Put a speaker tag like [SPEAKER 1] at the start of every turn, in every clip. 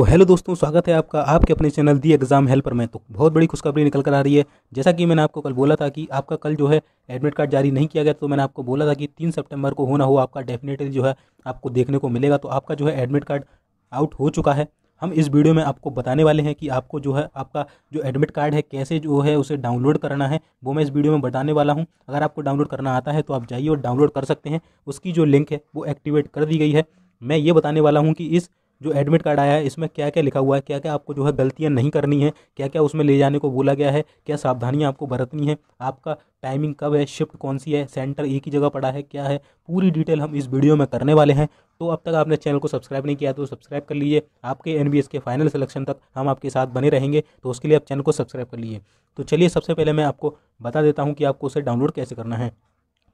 [SPEAKER 1] तो हेलो दोस्तों स्वागत है आपका आपके अपने चैनल दी एग्ज़ाम हेल्पर में तो बहुत बड़ी खुशखबरी निकल कर आ रही है जैसा कि मैंने आपको कल बोला था कि आपका कल जो है एडमिट कार्ड जारी नहीं किया गया तो मैंने आपको बोला था कि तीन सितंबर को होना हो आपका डेफिनेटली जो है आपको देखने को मिलेगा तो आपका जो है एडमिट कार्ड आउट हो चुका है हम इस वीडियो में आपको बताने वाले हैं कि आपको जो है आपका जो एडमिट कार्ड है कैसे जो है उसे डाउनलोड करना है वो मैं इस वीडियो में बताने वाला हूं अगर आपको डाउनलोड करना आता है तो आप जाइए और डाउनलोड कर सकते हैं उसकी जो लिंक है वो एक्टिवेट कर दी गई है मैं ये बताने वाला हूँ कि इस जो एडमिट कार्ड आया है इसमें क्या क्या लिखा हुआ है क्या क्या आपको जो है गलतियाँ नहीं करनी है क्या क्या उसमें ले जाने को बोला गया है क्या सावधानियाँ आपको बरतनी है आपका टाइमिंग कब है शिफ्ट कौन सी है सेंटर एक ही जगह पड़ा है क्या है पूरी डिटेल हम इस वीडियो में करने वाले हैं तो अब तक आपने चैनल को सब्सक्राइब नहीं किया तो सब्सक्राइब कर लीजिए आपके एन के फाइनल सिलेक्शन तक हम आपके साथ बने रहेंगे तो उसके लिए आप चैनल को सब्सक्राइब कर लीजिए तो चलिए सबसे पहले मैं आपको बता देता हूँ कि आपको उसे डाउनलोड कैसे करना है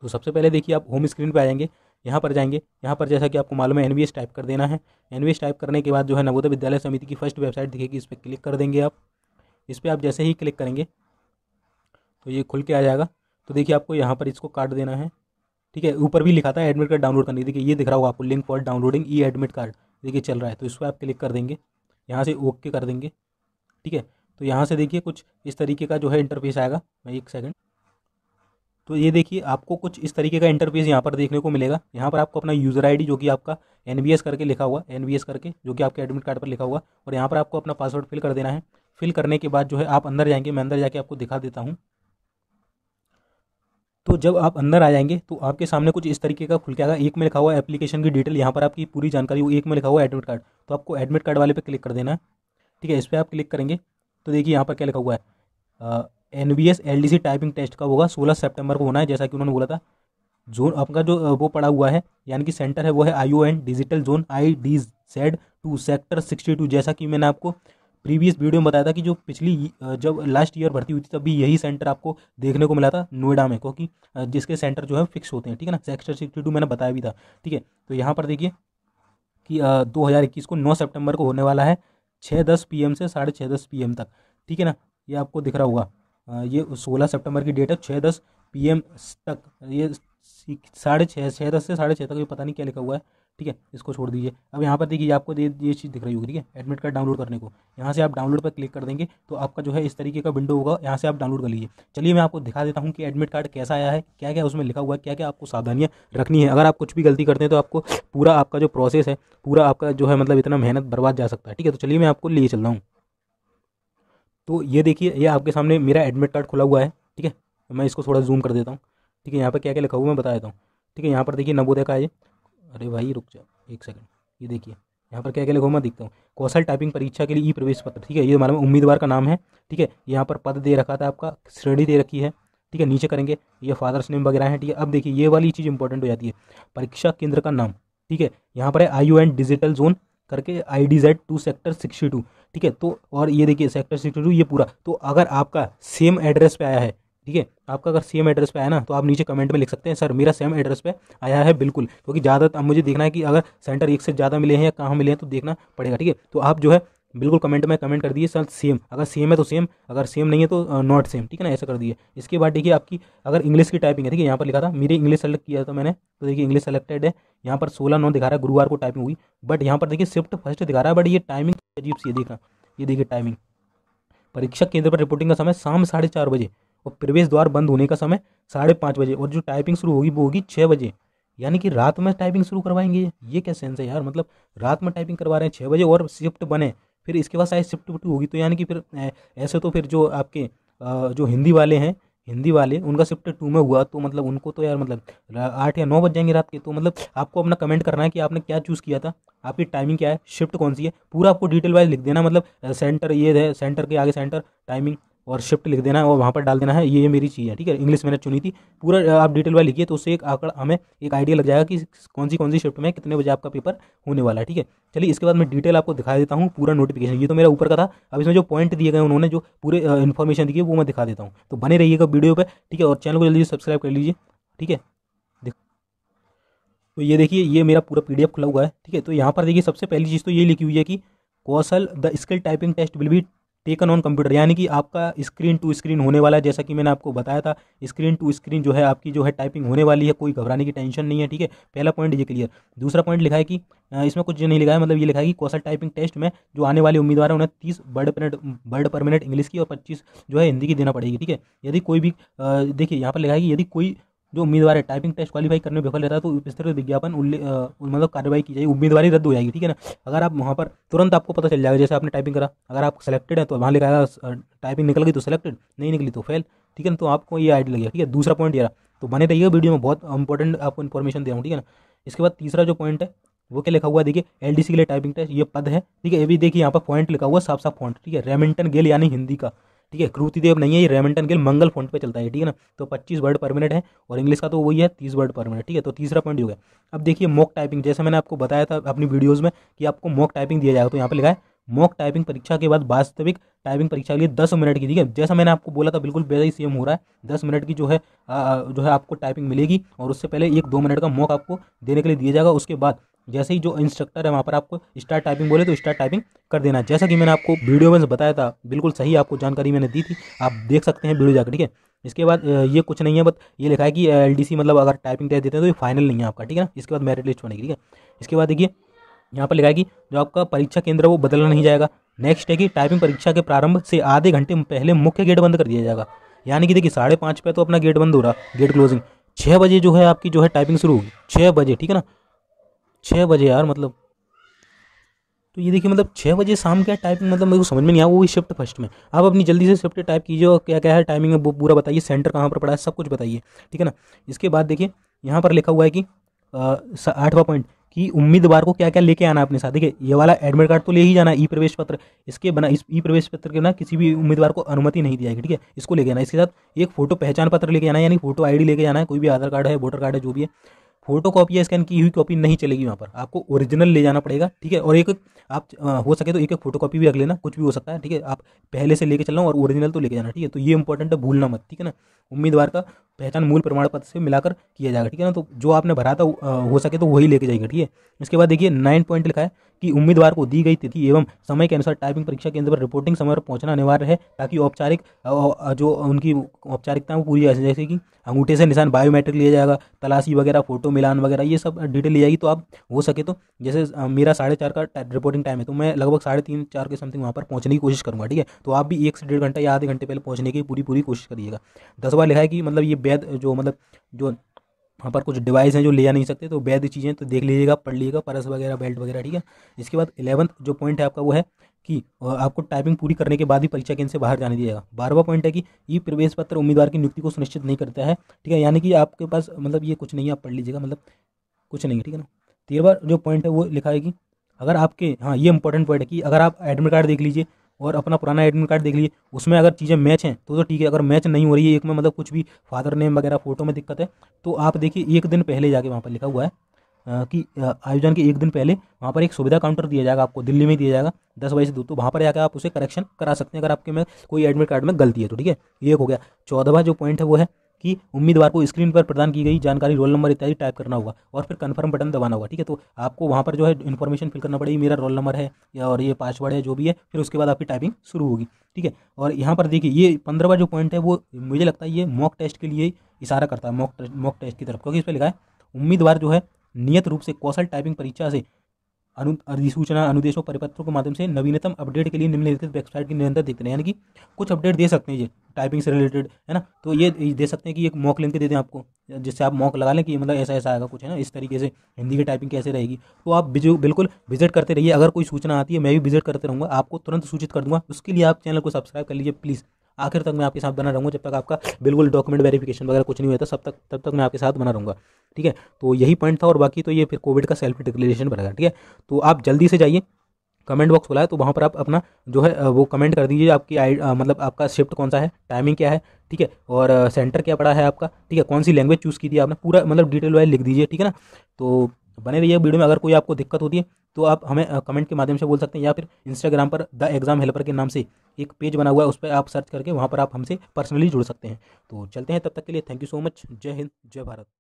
[SPEAKER 1] तो सबसे पहले देखिए आप होम स्क्रीन पर आ जाएंगे यहाँ पर जाएंगे यहाँ पर जैसा कि आपको मालूम है एन टाइप कर देना है एन टाइप करने के बाद जो है नवोदय विद्यालय समिति की फर्स्ट वेबसाइट दिखेगी इस पर क्लिक कर देंगे आप इस पर आप जैसे ही क्लिक करेंगे तो ये खुल के आ जाएगा तो देखिए आपको यहाँ पर इसको कार्ड देना है ठीक है ऊपर भी लिखा था एडमिट कार्ड डाउनलोड करने देखिए ये दिख रहा होगा आपको link for downloading e admit card देखिए चल रहा है तो इस पर आप क्लिक कर देंगे यहाँ से ओके कर देंगे ठीक है तो यहाँ से देखिए कुछ इस तरीके का जो है इंटरफेस आएगा मैं एक सेकंड तो ये देखिए आपको कुछ इस तरीके का इंटरफेस यहाँ पर देखने को मिलेगा यहाँ पर आपको अपना यूज़र आईडी जो कि आपका एन करके लिखा हुआ एन करके जो कि आपके एडमिट कार्ड पर लिखा हुआ और यहाँ पर आपको अपना पासवर्ड फिल कर देना है फिल करने के बाद जो है आप अंदर जाएंगे मैं अंदर जाके आपको दिखा देता हूँ तो जब आप अंदर आ जाएंगे तो आपके सामने कुछ इस तरीके का खुल के आएगा एक में लिखा हुआ एप्लीकेशन की डिटेल यहाँ पर आपकी पूरी जानकारी वो एक में लिखा हुआ एडमिट कार्ड तो आपको एडमिट कार्ड वाले पे क्लिक कर देना है ठीक है इस पर आप क्लिक करेंगे तो देखिए यहाँ पर क्या लिखा हुआ है N B S L D C typing test का होगा सोलह सेप्टेम्बर को होना है जैसा कि उन्होंने बोला था जोन आपका जो वो पड़ा हुआ है यानी कि सेंटर है वो है I O N digital zone I D Z two sector sixty two जैसा कि मैंने आपको प्रीवियस वीडियो में बताया था कि जो पिछली जब लास्ट ईयर भर्ती हुई थी तब भी यही सेंटर आपको देखने को मिला था नोएडा में क्योंकि जिसके सेंटर जो है फिक्स होते हैं ठीक है ना सेक्टर सिक्सटी टू मैंने बताया भी था ठीक है तो यहाँ पर देखिए कि दो हज़ार इक्कीस को नौ सेप्टेम्बर को होने वाला है छः दस पी से साढ़े छः दस पी तक ठीक है ना ये आपको दिख रहा होगा ये सोलह सितंबर की डेट है छः दस पी तक ये साढ़े छः छः दस से साढ़े छः तक ये पता नहीं क्या लिखा हुआ है ठीक है इसको छोड़ दीजिए अब यहाँ पर देखिए आपको ये ये चीज़ दिख रही होगी ठीक है एडमिट कार्ड डाउनलोड करने को यहाँ से आप डाउनलोड पर क्लिक कर देंगे तो आपका जो है इस तरीके का विंडो होगा यहाँ से आप डाउनलोड कर लीजिए चलिए मैं आपको दिखा देता हूँ कि एडमिट कार्ड कैसा आया है क्या क्या उसमें लिखा हुआ है क्या क्या आपको सावधानियाँ रखनी है अगर आप कुछ भी गलती करते हैं तो आपको पूरा आपका जो प्रोसेस है पूरा आपका जो है मतलब इतना मेहनत बर्बाद जा सकता है ठीक है तो चलिए मैं आपको लिए चल रहा हूँ तो ये देखिए ये आपके सामने मेरा एडमिट कार्ड खुला हुआ है ठीक है मैं इसको थोड़ा जूम कर देता हूँ ठीक है यहाँ पर क्या क्या लिखा हुआ मैं बता देता हूँ ठीक है यहाँ पर देखिए नवोदय का ये अरे भाई रुक जाओ एक सेकंड ये देखिए यहाँ पर क्या क्या लिखा हुआ मैं देखता हूँ कौशल टाइपिंग परीक्षा के लिए ई प्रवेश पत्र ठीक है ये हमारा उम्मीदवार का नाम है ठीक है यहाँ पर पद दे रखा था आपका श्रेणी दे रखी है ठीक है नीचे करेंगे ये फादर्स नेम वगैरह हैं ठीक है अब देखिए ये वाली चीज़ इंपॉर्टेंट हो जाती है परीक्षा केंद्र का नाम ठीक है यहाँ पर है I U and digital zone करके I D Z two sector sixty two ठीक है तो और ये देखिए सेक्टर सिक्सटी टू ये पूरा तो अगर आपका सेम एड्रेस पे आया है ठीक है आपका अगर सेम एड्रेस पे आया ना तो आप नीचे कमेंट में लिख सकते हैं सर मेरा सेम एड्रेस पे आया है बिल्कुल क्योंकि ज़्यादा अब मुझे देखना है कि अगर सेंटर एक से ज़्यादा मिले हैं या कहाँ मिले हैं तो देखना पड़ेगा ठीक है तो आप जो है बिल्कुल कमेंट में कमेंट कर दिए सर सेम अगर सेम है तो सेम अगर सेम नहीं है तो नॉट सेम ठीक है ना ऐसा कर दिए इसके बाद देखिए आपकी अगर इंग्लिश की टाइपिंग है ठीक है यहाँ पर लिखा था मेरे इंग्लिश सेलेक्ट किया था मैंने तो देखिए इंग्लिश सेलेक्टेड है यहाँ पर सोलह नौ दिखा रहा है गुरुवार को टाइपिंग हुई बट यहाँ पर देखिए शिफ्ट फर्स्ट दिखा रहा है बट ये टाइमिंग अजीब सी देखा ये देखिए टाइमिंग परीक्षा केंद्र पर रिपोर्टिंग का समय शाम साढ़े चार बजे और प्रवेश द्वार बंद होने का समय साढ़े पाँच बजे और जो टाइपिंग शुरू होगी वो होगी छः बजे यानी कि रात में टाइपिंग शुरू करवाएंगे ये क्या सेंस है यार मतलब रात में टाइपिंग करवा रहे हैं छः बजे और शिफ्ट बने फिर इसके बाद शायद शिफ्ट होगी तो यानी कि फिर ऐसे तो फिर जो आपके जो हिंदी वाले हैं हिंदी वाले उनका शिफ्ट टू में हुआ तो मतलब उनको तो यार मतलब आठ या नौ बज जाएंगे रात के तो मतलब आपको अपना कमेंट करना है कि आपने क्या चूज़ किया था आपकी टाइमिंग क्या है शिफ्ट कौन सी है पूरा आपको डिटेल वाइज लिख देना मतलब सेंटर ये है सेंटर के आगे सेंटर टाइमिंग और शिफ्ट लिख देना है और वहाँ पर डाल देना है ये मेरी चीज़ है ठीक है इंग्लिश मैंने चुनी थी पूरा आप डिटेल वाले लिखिए तो उससे एक आंकड़ा हमें एक आइडिया लग जाएगा कि कौन सी कौन सी शिफ्ट में कितने बजे आपका पेपर होने वाला है ठीक है चलिए इसके बाद मैं डिटेल आपको दिखा देता हूँ पूरा नोटिफिकेशन ये तो मेरा ऊपर का था अब इसमें जो पॉइंट दिए गए उन्होंने जो पूरे इन्फॉर्मेशन दी है वो मैं दिखा देता हूँ तो बने रहिएगा वीडियो पर ठीक है और चैनल को जल्दी सब्सक्राइब कर लीजिए ठीक है तो ये देखिए ये मेरा पूरा पीडीएफ खुला हुआ है ठीक है तो यहाँ पर देखिए सबसे पहली चीज़ तो ये लिखी हुई है कि कौशल the skill typing test will be taken on computer यानी कि आपका स्क्रीन टू स्क्रीन होने वाला है जैसा कि मैंने आपको बताया था स्क्रीन टू स्क्रीन जो है आपकी जो है टाइपिंग होने वाली है कोई घबराने की टेंशन नहीं है ठीक है पहला पॉइंट ये क्लियर दूसरा पॉइंट लिखा है कि इसमें कुछ नहीं लिखा है मतलब ये लिखा है कि कौशल टाइपिंग टेस्ट में जो आने वाले उम्मीदवार हैं उन्हें तीस वर्ड पर वर्ड पर मिनट इंग्लिश की और पच्चीस जो है हिंदी की देना पड़ेगी ठीक है यदि कोई भी देखिए यहाँ पर लिखा है कि यदि कोई जो उम्मीदवार है टाइपिंग टेस्ट क्वालिफाई करने में विफल रहता है तो इस तरह विज्ञापन मतलब कार्रवाई की जाएगी उम्मीदवारी रद्द हो जाएगी ठीक है ना अगर आप वहाँ पर तुरंत आपको पता चल जाएगा जैसे आपने टाइपिंग करा अगर आप सेलेक्टेड है तो वहाँ लिखा टाइपिंग निकल गई तो सेलेक्टेड नहीं निकली तो फेल ठीक है ना तो आपको ये आइडिया लगेगा ठीक है दूसरा पॉइंट यार तो बने रहिए वीडियो में बहुत इंपॉर्टेंट आपको इन्फॉर्मेशन दे रहा हूँ ठीक है ना इसके बाद तीसरा जो पॉइंट है वो क्या लिखा हुआ देखिए एल के लिए टाइपिंग टेस्ट ये पद है ठीक है ये भी देखिए यहाँ पर पॉइंट लिखा हुआ साफ साफ पॉइंट ठीक है रेमिंटन गेल यानी हिंदी का ठीक है क्रूति देव नहीं है ये रेमेंटन गिल मंगल फोन पे चलता है ठीक है ना तो पच्चीस वर्ड पर मिनट है और इंग्लिश का तो वही है तीस वर्ड पर मिनट ठीक है तो तीसरा पॉइंट हो गया अब देखिए मॉक टाइपिंग जैसे मैंने आपको बताया था अपनी वीडियोज़ में कि आपको मॉक टाइपिंग दिया जाएगा तो यहाँ पर लिखा है मॉक टाइपिंग परीक्षा के बाद वास्तविक टाइपिंग परीक्षा के लिए दस मिनट की ठीक है जैसा मैंने आपको बोला था बिल्कुल बेदा ही सेम हो रहा है दस मिनट की जो है आ, जो है आपको टाइपिंग मिलेगी और उससे पहले एक दो मिनट का मॉक आपको देने के लिए दिया जाएगा उसके बाद जैसे ही जो इंस्ट्रक्टर है वहाँ पर आपको स्टार्ट टाइपिंग बोले तो स्टार्ट टाइपिंग कर देना जैसा कि मैंने आपको वीडियो में बताया था बिल्कुल सही आपको जानकारी मैंने दी थी आप देख सकते हैं वीडियो जाकर ठीक है इसके बाद ये कुछ नहीं है बट ये लिखा है कि एल मतलब अगर टाइपिंग टेस्ट देते हैं तो ये फाइनल नहीं है आपका ठीक है ना इसके बाद मेरिट लिस्ट बनेगी ठीक है इसके बाद देखिए यहाँ पर लिखा है कि जो आपका परीक्षा केंद्र है वो बदला नहीं जाएगा नेक्स्ट है कि टाइपिंग परीक्षा के प्रारंभ से आधे घंटे पहले मुख्य गेट बंद कर दिया जाएगा यानी कि देखिए साढ़े पाँच पे तो अपना गेट बंद हो रहा गेट क्लोजिंग छः बजे जो है आपकी जो है टाइपिंग शुरू होगी छः बजे ठीक है ना छः बजे यार मतलब तो ये देखिए मतलब छः बजे शाम क्या टाइपिंग मतलब मेरे को समझ में नहीं आया वो शिफ्ट फर्स्ट में आप अपनी जल्दी से शिफ्ट टाइप कीजिए और क्या क्या है टाइमिंग है वो पूरा बताइए सेंटर कहाँ पर पड़ा है सब कुछ बताइए ठीक है ना इसके बाद देखिए यहाँ पर लिखा हुआ है कि आठवां पॉइंट कि उम्मीदवार को क्या क्या लेके आना अपने साथ देखिए ये वाला एडमिट कार्ड तो ले ही जाना ई प्रवेश पत्र इसके बना इस ई प्रवेश पत्र के ना किसी भी उम्मीदवार को अनुमति नहीं दी जाएगी ठीक है इसको लेके आना इसके साथ एक फोटो पहचान पत्र लेके आना यानी फोटो आईडी लेके जाना है कोई भी आधार कार्ड है वोटर कार्ड है जो भी है फोटो कॉपी या स्कैन की हुई कॉपी नहीं चलेगी वहाँ पर आपको ओरिजिनल ले जाना पड़ेगा ठीक है और एक आप हो सके तो एक एक फोटो कॉपी भी रख लेना कुछ भी हो सकता है ठीक है आप पहले से लेके चलना और ओरिजिनल तो लेके जाना ठीक है तो ये इंपॉर्टेंट है भूलना मत ठीक है ना उम्मीदवार का पहचान मूल प्रमाण पत्र से मिलाकर किया जाएगा ठीक है ना तो जो आपने भरा था हो सके तो वही लेके जाएगा ठीक है इसके बाद देखिए नाइन पॉइंट लिखा है कि उम्मीदवार को दी गई तिथि एवं समय के अनुसार टाइपिंग परीक्षा केंद्र पर रिपोर्टिंग समय पर पहुंचना अनिवार्य है ताकि औपचारिक जो उनकी औपचारिकता है वो पूरी जैसे कि अंगूठे से निशान बायोमेट्रिक लिया जाएगा तलाशी वगैरह फोटो मिलान वगैरह ये सब डिटेल ली जाएगी तो आप हो सके तो जैसे मेरा साढ़े चार का रिपोर्टिंग टाइम है तो मैं लगभग साढ़े तीन चार के समथिंग वहाँ पर पहुँचने की कोशिश करूँगा ठीक है तो आप भी एक से डेढ़ घंटा या आधे घंटे पहले पहुँचने की पूरी पूरी कोशिश करिएगा दस बार लिखा है कि मतलब ये वैध जो मतलब जो वहाँ पर कुछ डिवाइस हैं जो ले जा नहीं सकते तो वैध चीज़ें तो देख लीजिएगा पढ़ लीजिएगा परस वगैरह बेल्ट वगैरह ठीक है इसके बाद इलेवंथ जो पॉइंट है आपका वो है कि आपको टाइपिंग पूरी करने के बाद ही परीक्षा केंद्र से बाहर जाने दिया जाएगा बारहवा पॉइंट है कि ये प्रवेश पत्र उम्मीदवार की नियुक्ति को सुनिश्चित नहीं करता है ठीक है यानी कि आपके पास मतलब ये कुछ नहीं है आप पढ़ लीजिएगा मतलब कुछ नहीं है ठीक है ना तेरहवा तो जो पॉइंट है वो लिखा है कि अगर आपके हाँ ये इंपॉर्टेंट पॉइंट है कि अगर आप एडमिट कार्ड देख लीजिए और अपना पुराना एडमिट कार्ड देख लीजिए उसमें अगर चीज़ें मैच हैं तो तो ठीक है अगर मैच नहीं हो रही है एक में मतलब कुछ भी फादर नेम वगैरह फ़ोटो में दिक्कत है तो आप देखिए एक दिन पहले जाके वहाँ पर लिखा हुआ है कि आयोजन के एक दिन पहले वहाँ पर एक सुविधा काउंटर दिया जाएगा आपको दिल्ली में दिया जाएगा दस बजे से दो तो वहाँ पर जाकर आप उसे करेक्शन करा सकते हैं अगर आपके में कोई एडमिट कार्ड में गलती है तो ठीक है एक हो गया चौदहवा जो पॉइंट है वो है कि उम्मीदवार को स्क्रीन पर प्रदान की गई जानकारी रोल नंबर इत्यादि टाइप करना होगा और फिर कन्फर्म बटन दबाना होगा ठीक है तो आपको वहाँ पर जो है इन्फॉर्मेशन फिल करना पड़ेगी मेरा रोल नंबर है या और ये पासवर्ड है जो भी है फिर उसके बाद आपकी टाइपिंग शुरू होगी ठीक है और यहाँ पर देखिए ये पंद्रहवा जो पॉइंट है वो मुझे लगता है ये मॉक टेस्ट के लिए इशारा करता है मॉक मॉक टेस्ट की तरफ क्योंकि इस पर लिखा है उम्मीदवार जो है नियत रूप से कौशल टाइपिंग परीक्षा से अनु अधिसूचना अनुदेशों परिपत्रों के माध्यम से नवीनतम अपडेट के लिए निम्नलिखित वेबसाइट की निरंतर देखते रहे यानी कि कुछ अपडेट दे सकते हैं ये टाइपिंग से रिलेटेड है ना तो ये दे सकते हैं कि एक मॉक लिंक दे दें आपको जिससे आप मॉक लगा लें कि मतलब ऐसा ऐसा आएगा कुछ है ना इस तरीके से हिंदी की टाइपिंग कैसे रहेगी तो आप बिल्कुल विजिट करते रहिए अगर कोई सूचना आती है मैं भी विजिट करते रहूँगा आपको तुरंत सूचित कर दूँगा उसके लिए आप चैनल को सब्सक्राइब कर लीजिए प्लीज़ आखिर तक मैं आपके साथ बना रहूँगा जब तक आपका बिल्कुल डॉक्यूमेंट वेरिफिकेशन वगैरह कुछ नहीं होता सब तक तब तक मैं आपके साथ बना रहूँगा ठीक है तो यही पॉइंट था और बाकी तो ये फिर कोविड का सेल्फ डिक्लेरेशन बनेगा ठीक है तो आप जल्दी से जाइए कमेंट बॉक्स खुला है तो वहाँ पर आप अपना जो है वो कमेंट कर दीजिए आपकी आई मतलब आपका शिफ्ट कौन सा है टाइमिंग क्या है ठीक है और सेंटर क्या पड़ा है आपका ठीक है कौन सी लैंग्वेज चूज़ की थी आपने पूरा मतलब डिटेल वाइज लिख दीजिए ठीक है ना तो तो बने रहिए वीडियो में अगर कोई आपको दिक्कत होती है तो आप हमें कमेंट के माध्यम से बोल सकते हैं या फिर इंस्टाग्राम पर द एग्ज़ाम हेल्पर के नाम से एक पेज बना हुआ है उस पर आप सर्च करके वहाँ पर आप हमसे पर्सनली जुड़ सकते हैं तो चलते हैं तब तक के लिए थैंक यू सो मच जय हिंद जय भारत